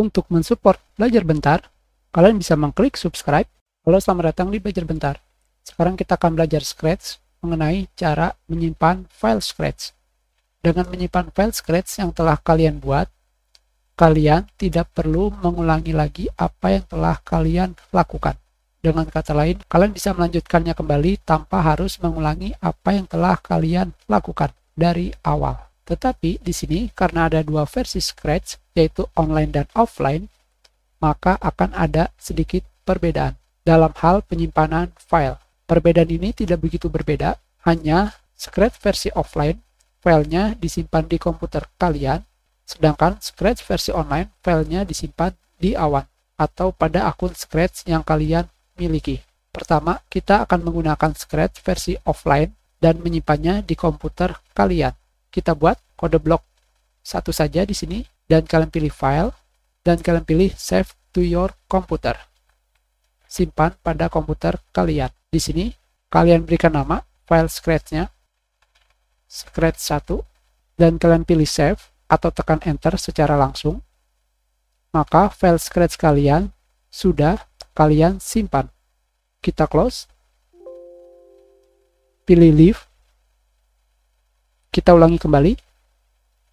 Untuk mensupport belajar bentar, kalian bisa mengklik subscribe. Halo, selamat datang di belajar bentar. Sekarang kita akan belajar Scratch mengenai cara menyimpan file Scratch. Dengan menyimpan file Scratch yang telah kalian buat, kalian tidak perlu mengulangi lagi apa yang telah kalian lakukan. Dengan kata lain, kalian bisa melanjutkannya kembali tanpa harus mengulangi apa yang telah kalian lakukan dari awal. Tetapi di sini karena ada dua versi Scratch, yaitu online dan offline, maka akan ada sedikit perbedaan dalam hal penyimpanan file. Perbedaan ini tidak begitu berbeda, hanya Scratch versi offline, filenya disimpan di komputer kalian, sedangkan Scratch versi online, filenya disimpan di awan atau pada akun Scratch yang kalian miliki. Pertama, kita akan menggunakan Scratch versi offline dan menyimpannya di komputer kalian kita buat kode blok satu saja di sini dan kalian pilih file dan kalian pilih save to your computer. Simpan pada komputer kalian. Di sini kalian berikan nama file scratchnya scratch 1 dan kalian pilih save atau tekan enter secara langsung, maka file scratch kalian sudah kalian simpan. Kita close. Pilih leave kita ulangi kembali.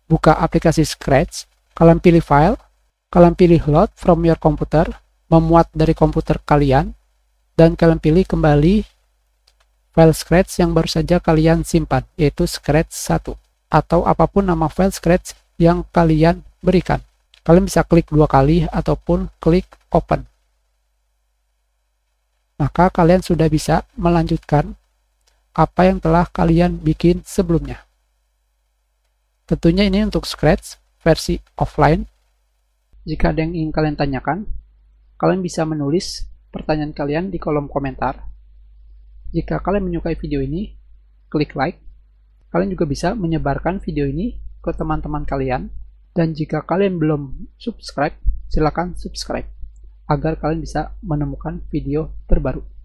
Buka aplikasi Scratch, kalian pilih file, kalian pilih load from your computer, memuat dari komputer kalian, dan kalian pilih kembali file Scratch yang baru saja kalian simpan, yaitu Scratch 1, atau apapun nama file Scratch yang kalian berikan. Kalian bisa klik dua kali ataupun klik open maka kalian sudah bisa melanjutkan apa yang telah kalian bikin sebelumnya. Tentunya ini untuk Scratch versi offline. Jika ada yang ingin kalian tanyakan, kalian bisa menulis pertanyaan kalian di kolom komentar. Jika kalian menyukai video ini, klik like. Kalian juga bisa menyebarkan video ini ke teman-teman kalian. Dan jika kalian belum subscribe, silakan subscribe agar kalian bisa menemukan video terbaru.